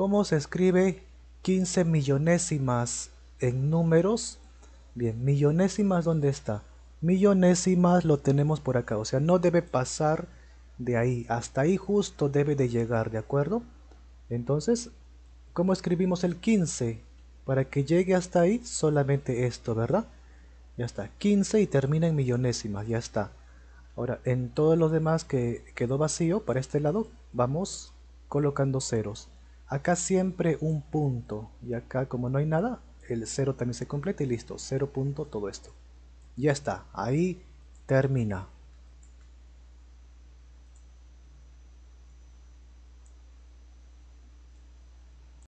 ¿Cómo se escribe 15 millonésimas en números? Bien, millonésimas, ¿dónde está? Millonésimas lo tenemos por acá, o sea, no debe pasar de ahí, hasta ahí justo debe de llegar, ¿de acuerdo? Entonces, ¿cómo escribimos el 15? Para que llegue hasta ahí, solamente esto, ¿verdad? Ya está, 15 y termina en millonésimas, ya está. Ahora, en todos los demás que quedó vacío, para este lado, vamos colocando ceros. Acá siempre un punto y acá como no hay nada, el cero también se completa y listo, 0 punto todo esto. Ya está, ahí termina.